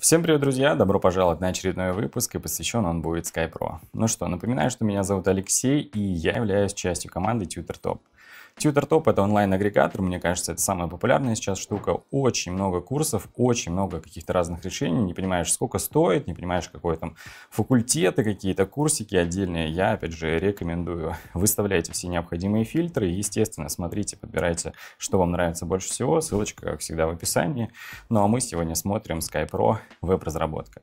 Всем привет, друзья! Добро пожаловать на очередной выпуск, и посвящен он будет SkyPro. Ну что, напоминаю, что меня зовут Алексей, и я являюсь частью команды TutorTop. TutorTop — это онлайн-агрегатор, мне кажется, это самая популярная сейчас штука. Очень много курсов, очень много каких-то разных решений, не понимаешь, сколько стоит, не понимаешь, какой там факультеты, какие-то курсики отдельные. Я, опять же, рекомендую, выставляйте все необходимые фильтры и, естественно, смотрите, подбирайте, что вам нравится больше всего. Ссылочка, как всегда, в описании. Ну а мы сегодня смотрим SkyPro веб-разработка.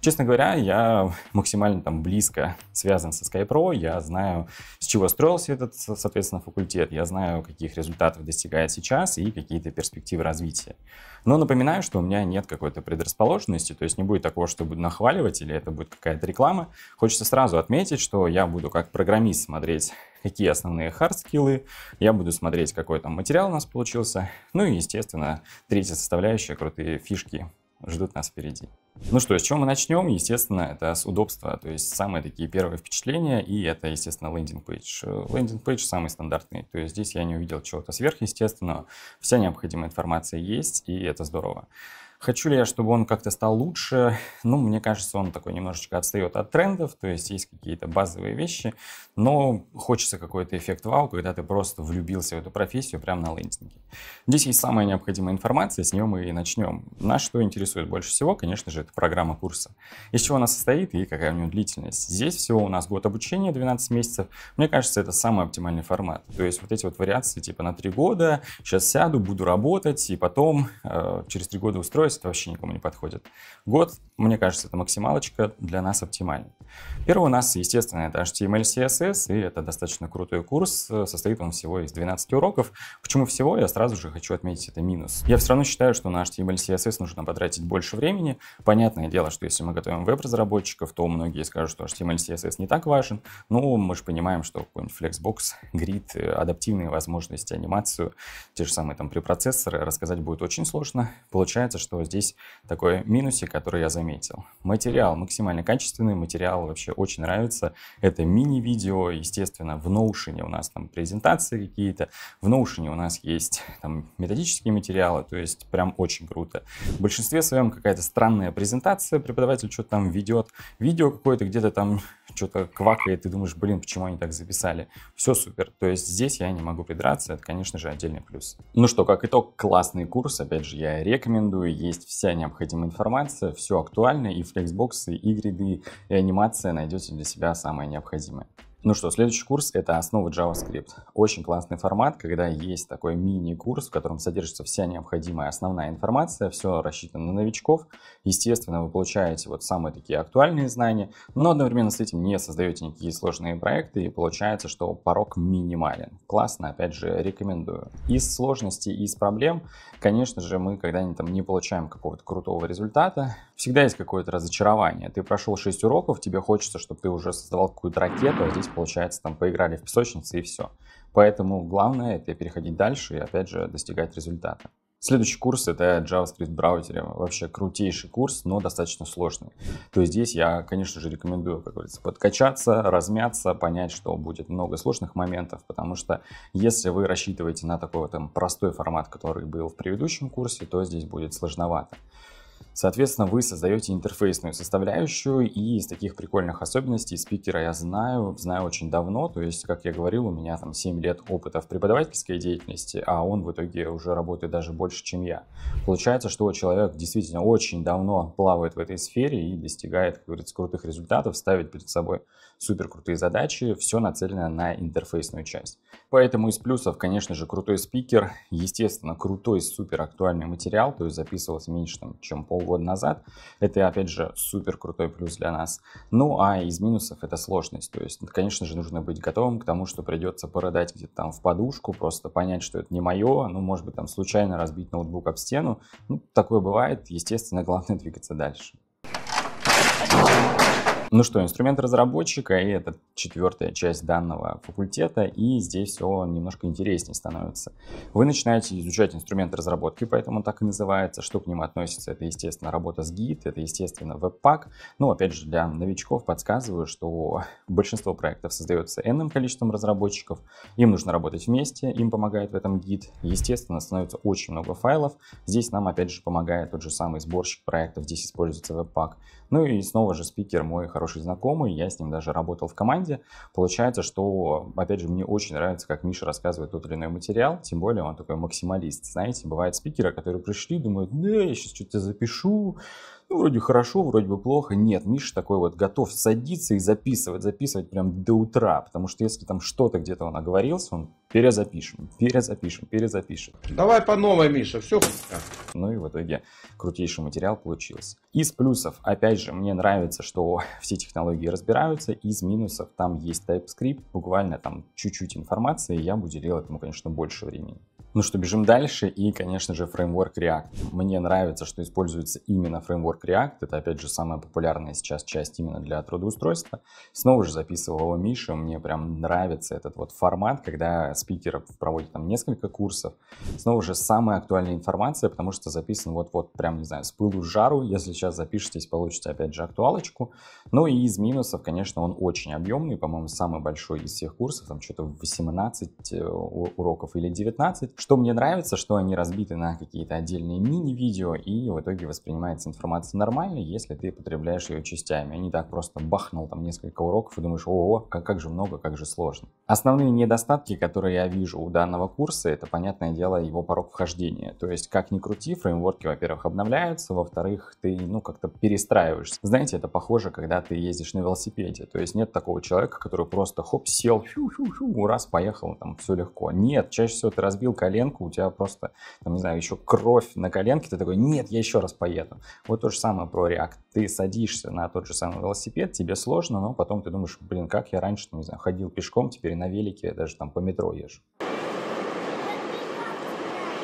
Честно говоря, я максимально там близко связан со SkyPro, я знаю, с чего строился этот, соответственно, факультет, я знаю, каких результатов достигает сейчас и какие-то перспективы развития. Но напоминаю, что у меня нет какой-то предрасположенности, то есть не будет такого, что буду нахваливать или это будет какая-то реклама. Хочется сразу отметить, что я буду как программист смотреть какие основные хард-скиллы, я буду смотреть, какой там материал у нас получился, ну и, естественно, третья составляющая, крутые фишки ждут нас впереди. Ну что, с чего мы начнем? Естественно, это с удобства, то есть самые такие первые впечатления, и это, естественно, лендинг-пейдж. Лендинг-пейдж самый стандартный, то есть здесь я не увидел чего-то сверхъестественного, вся необходимая информация есть, и это здорово. Хочу ли я, чтобы он как-то стал лучше? Ну, мне кажется, он такой немножечко отстает от трендов, то есть есть какие-то базовые вещи, но хочется какой-то эффект вау, когда ты просто влюбился в эту профессию прямо на лендинге. Здесь есть самая необходимая информация, с нее мы и начнем. Нас что интересует больше всего, конечно же, это программа курса. Из чего она состоит и какая у нее длительность. Здесь всего у нас год обучения, 12 месяцев. Мне кажется, это самый оптимальный формат. То есть вот эти вот вариации типа на 3 года, сейчас сяду, буду работать, и потом э, через 3 года устроюсь, это вообще никому не подходит. Год, мне кажется, это максималочка для нас оптимальна. Первый у нас, естественно, это HTML, CSS, и это достаточно крутой курс. Э, состоит он всего из 12 уроков. Почему всего, я сразу же хочу отметить это минус. Я все равно считаю, что на HTML, CSS нужно потратить больше времени. Понятное дело, что если мы готовим веб-разработчиков, то многие скажут, что HTML, CSS не так важен. Но ну, мы же понимаем, что какой-нибудь Flexbox, Grid, э, адаптивные возможности, анимацию, те же самые там препроцессоры рассказать будет очень сложно. Получается, что что здесь такой минусик, который я заметил. Материал максимально качественный, материал вообще очень нравится. Это мини-видео, естественно, в Notion у нас там презентации какие-то, в Notion у нас есть там методические материалы, то есть прям очень круто. В большинстве своем какая-то странная презентация, преподаватель что-то там ведет, видео какое-то где-то там что-то квакает, ты думаешь, блин, почему они так записали. Все супер. То есть здесь я не могу придраться, это, конечно же, отдельный плюс. Ну что, как итог, классный курс, опять же, я рекомендую, есть вся необходимая информация, все актуально, и флексбоксы, и гриды, и анимация найдете для себя самое необходимое. Ну что, следующий курс — это основы JavaScript. Очень классный формат, когда есть такой мини-курс, в котором содержится вся необходимая основная информация, все рассчитано на новичков. Естественно, вы получаете вот самые такие актуальные знания, но одновременно с этим не создаете никакие сложные проекты, и получается, что порог минимален. Классно, опять же, рекомендую. Из сложностей и из проблем, конечно же, мы когда-нибудь там не получаем какого-то крутого результата, всегда есть какое-то разочарование. Ты прошел 6 уроков, тебе хочется, чтобы ты уже создавал какую-то ракету, а здесь получается, там поиграли в песочнице и все. Поэтому главное это переходить дальше и опять же достигать результата. Следующий курс это JavaScript браузере. Вообще крутейший курс, но достаточно сложный. То есть здесь я, конечно же, рекомендую, как говорится, подкачаться, размяться, понять, что будет много сложных моментов, потому что если вы рассчитываете на такой вот там простой формат, который был в предыдущем курсе, то здесь будет сложновато. Соответственно, вы создаете интерфейсную составляющую, и из таких прикольных особенностей спикера я знаю, знаю очень давно, то есть, как я говорил, у меня там 7 лет опыта в преподавательской деятельности, а он в итоге уже работает даже больше, чем я. Получается, что человек действительно очень давно плавает в этой сфере и достигает, как говорится, крутых результатов, ставит перед собой супер крутые задачи, все нацелено на интерфейсную часть. Поэтому из плюсов, конечно же, крутой спикер, естественно, крутой супер актуальный материал, то есть записывался меньше, чем пол года назад. Это, опять же, супер крутой плюс для нас. Ну, а из минусов это сложность. То есть, конечно же, нужно быть готовым к тому, что придется порыдать где-то там в подушку, просто понять, что это не мое, ну, может быть, там случайно разбить ноутбук об стену. Ну, такое бывает. Естественно, главное двигаться дальше. Ну что, инструмент разработчика, и это четвертая часть данного факультета, и здесь все немножко интереснее становится. Вы начинаете изучать инструмент разработки, поэтому так и называется, что к ним относится. Это, естественно, работа с гид, это, естественно, веб-пак. Ну, опять же, для новичков подсказываю, что большинство проектов создается n количеством разработчиков, им нужно работать вместе, им помогает в этом гид. Естественно, становится очень много файлов. Здесь нам, опять же, помогает тот же самый сборщик проектов, здесь используется веб-пак. Ну и снова же спикер мой хороший знакомый, я с ним даже работал в команде. Получается, что, опять же, мне очень нравится, как Миша рассказывает тот или иной материал, тем более он такой максималист. Знаете, бывают спикеры, которые пришли, думают, да, я сейчас что-то запишу, ну, вроде хорошо, вроде бы плохо. Нет, Миша такой вот готов садиться и записывать, записывать прям до утра, потому что если там что-то где-то он оговорился, он Перезапишем, перезапишем, перезапишем. Давай по новой, Миша, все Ну и в итоге крутейший материал получился. Из плюсов, опять же, мне нравится, что все технологии разбираются. Из минусов там есть TypeScript, буквально там чуть-чуть информации, я бы уделил этому, ну, конечно, больше времени. Ну что, бежим дальше, и, конечно же, фреймворк React. Мне нравится, что используется именно фреймворк React, это, опять же, самая популярная сейчас часть именно для трудоустройства. Снова же записывал его Миша, мне прям нравится этот вот формат, когда спикеров, проводит там несколько курсов. Снова же, самая актуальная информация, потому что записан вот-вот, прям, не знаю, с пылу с жару. Если сейчас запишетесь, получите опять же актуалочку. Ну и из минусов, конечно, он очень объемный, по-моему, самый большой из всех курсов, там что-то 18 э, уроков или 19. Что мне нравится, что они разбиты на какие-то отдельные мини-видео, и в итоге воспринимается информация нормально, если ты потребляешь ее частями, а не так просто бахнул там несколько уроков и думаешь, ого, как, как же много, как же сложно. Основные недостатки, которые которые я вижу у данного курса, это, понятное дело, его порог вхождения. То есть, как ни крути, фреймворки, во-первых, обновляются, во-вторых, ты, ну, как-то перестраиваешься. Знаете, это похоже, когда ты ездишь на велосипеде. То есть, нет такого человека, который просто хоп, сел, фу-фу-фу, раз, поехал, там, все легко. Нет, чаще всего ты разбил коленку, у тебя просто, там, не знаю, еще кровь на коленке, ты такой, нет, я еще раз поеду. Вот то же самое про React. Ты садишься на тот же самый велосипед, тебе сложно, но потом ты думаешь, блин, как я раньше, не знаю, ходил пешком, теперь на велике, даже там по метро ешь.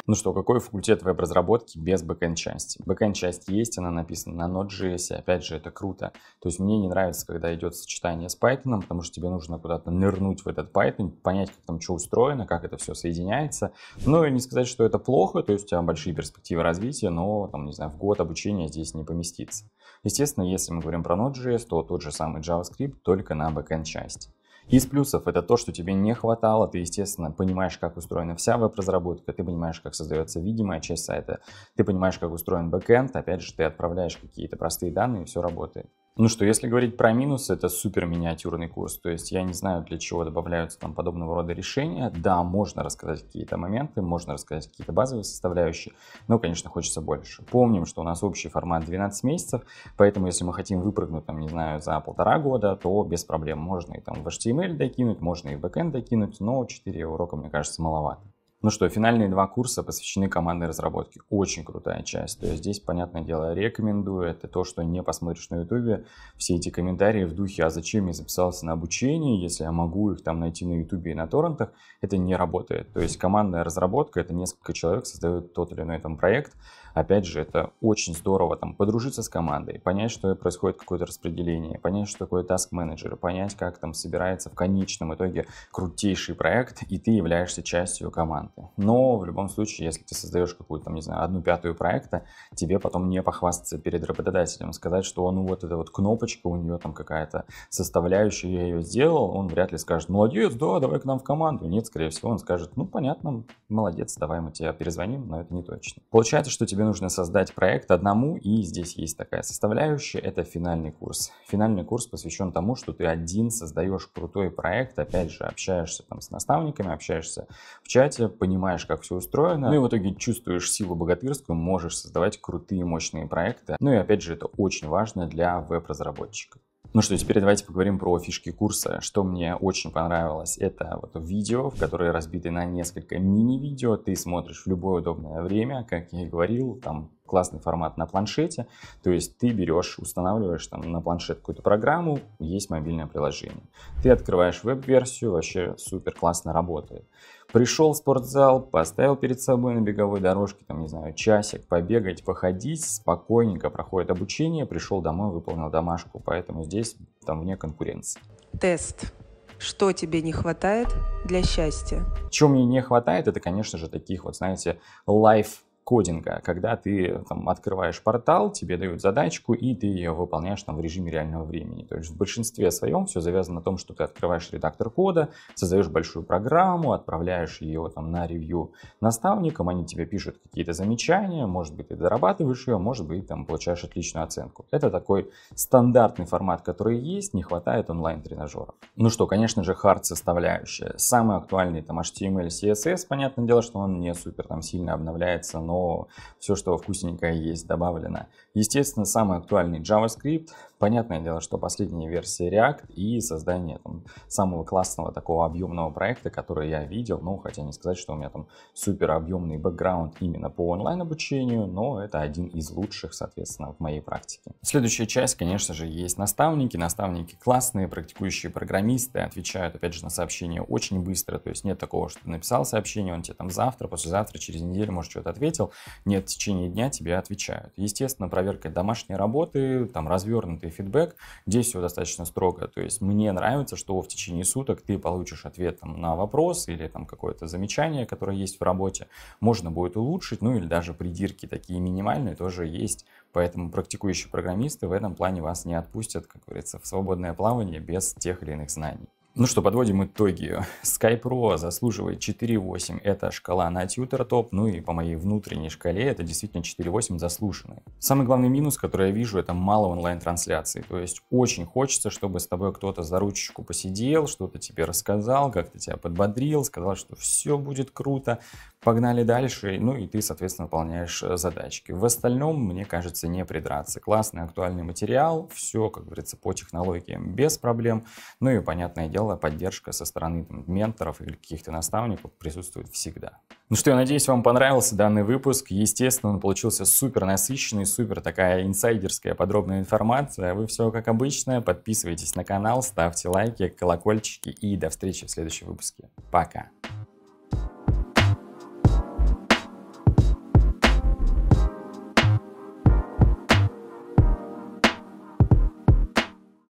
Ну что, какой факультет веб-разработки без бэкэнд-части? Бэкэнд-часть есть, она написана на Node.js, опять же, это круто. То есть мне не нравится, когда идет сочетание с Python, потому что тебе нужно куда-то нырнуть в этот Python, понять, как там что устроено, как это все соединяется. Но ну не сказать, что это плохо, то есть у тебя большие перспективы развития, но, там, не знаю, в год обучения здесь не поместится. Естественно, если мы говорим про Node.js, то тот же самый JavaScript, только на бэкэнд-части. Из плюсов это то, что тебе не хватало, ты, естественно, понимаешь, как устроена вся веб-разработка, ты понимаешь, как создается видимая часть сайта, ты понимаешь, как устроен бэкэнд, опять же, ты отправляешь какие-то простые данные, и все работает. Ну что, если говорить про минусы, это супер миниатюрный курс. То есть я не знаю, для чего добавляются там подобного рода решения. Да, можно рассказать какие-то моменты, можно рассказать какие-то базовые составляющие, но, конечно, хочется больше. Помним, что у нас общий формат 12 месяцев, поэтому если мы хотим выпрыгнуть, там, не знаю, за полтора года, то без проблем можно и там в HTML докинуть, можно и в backend докинуть, но 4 урока, мне кажется, маловато. Ну что, финальные два курса посвящены командной разработке. Очень крутая часть. То есть здесь, понятное дело, рекомендую. Это то, что не посмотришь на ютубе. Все эти комментарии в духе «А зачем я записался на обучение, если я могу их там найти на ютубе и на торрентах?» Это не работает. То есть командная разработка — это несколько человек создают тот или иной там проект, Опять же, это очень здорово, там, подружиться с командой, понять, что происходит какое-то распределение, понять, что такое таск-менеджер, понять, как там собирается в конечном итоге крутейший проект, и ты являешься частью команды. Но в любом случае, если ты создаешь какую-то, там, не знаю, одну пятую проекта, тебе потом не похвастаться перед работодателем, сказать, что ну вот эта вот кнопочка, у нее там какая-то составляющая, я ее сделал, он вряд ли скажет, молодец, да, давай к нам в команду. Нет, скорее всего, он скажет, ну понятно, молодец, давай мы тебя перезвоним, но это не точно. Получается, что тебе нужно создать проект одному, и здесь есть такая составляющая, это финальный курс. Финальный курс посвящен тому, что ты один создаешь крутой проект, опять же, общаешься там с наставниками, общаешься в чате, понимаешь, как все устроено, ну и в итоге чувствуешь силу богатырскую, можешь создавать крутые, мощные проекты. Ну и опять же, это очень важно для веб-разработчиков. Ну что, теперь давайте поговорим про фишки курса. Что мне очень понравилось, это вот видео, в которое разбиты на несколько мини-видео. Ты смотришь в любое удобное время, как я и говорил, там классный формат на планшете. То есть ты берешь, устанавливаешь там на планшет какую-то программу, есть мобильное приложение. Ты открываешь веб-версию, вообще супер классно работает. Пришел в спортзал, поставил перед собой на беговой дорожке, там, не знаю, часик, побегать, походить, спокойненько проходит обучение, пришел домой, выполнил домашку, поэтому здесь там вне конкуренции. Тест. Что тебе не хватает для счастья? Чем мне не хватает, это, конечно же, таких вот, знаете, лайф кодинга, когда ты там, открываешь портал, тебе дают задачку, и ты ее выполняешь там, в режиме реального времени. То есть в большинстве своем все завязано на том, что ты открываешь редактор кода, создаешь большую программу, отправляешь ее там, на ревью наставникам, они тебе пишут какие-то замечания, может быть, ты дорабатываешь ее, может быть, там, получаешь отличную оценку. Это такой стандартный формат, который есть, не хватает онлайн-тренажеров. Ну что, конечно же, хард-составляющая. Самый актуальный там HTML, CSS, понятное дело, что он не супер там сильно обновляется, но но все, что вкусненькое есть, добавлено. Естественно, самый актуальный JavaScript, Понятное дело, что последняя версия React и создание там, самого классного такого объемного проекта, который я видел, ну, хотя не сказать, что у меня там супер объемный бэкграунд именно по онлайн-обучению, но это один из лучших, соответственно, в моей практике. Следующая часть, конечно же, есть наставники. Наставники классные, практикующие программисты, отвечают, опять же, на сообщения очень быстро, то есть нет такого, что ты написал сообщение, он тебе там завтра, послезавтра, через неделю, может, что-то ответил. Нет, в течение дня тебе отвечают. Естественно, проверка домашней работы, там развернутый фидбэк. Здесь все достаточно строго. То есть мне нравится, что в течение суток ты получишь ответ там, на вопрос или там какое-то замечание, которое есть в работе. Можно будет улучшить, ну или даже придирки такие минимальные тоже есть. Поэтому практикующие программисты в этом плане вас не отпустят, как говорится, в свободное плавание без тех или иных знаний. Ну что, подводим итоги. Sky Pro заслуживает 4.8. Это шкала на Tutor Top, ну и по моей внутренней шкале это действительно 4.8 заслуженный. Самый главный минус, который я вижу, это мало онлайн трансляции. То есть очень хочется, чтобы с тобой кто-то за ручечку посидел, что-то тебе рассказал, как-то тебя подбодрил, сказал, что все будет круто, погнали дальше, ну и ты, соответственно, выполняешь э, задачки. В остальном, мне кажется, не придраться. Классный актуальный материал, все, как говорится, по технологиям без проблем. Ну и, понятное дело, смелая поддержка со стороны там, менторов или каких-то наставников присутствует всегда. Ну что, я надеюсь, вам понравился данный выпуск. Естественно, он получился супер насыщенный, супер такая инсайдерская подробная информация. Вы все как обычно. Подписывайтесь на канал, ставьте лайки, колокольчики и до встречи в следующем выпуске. Пока!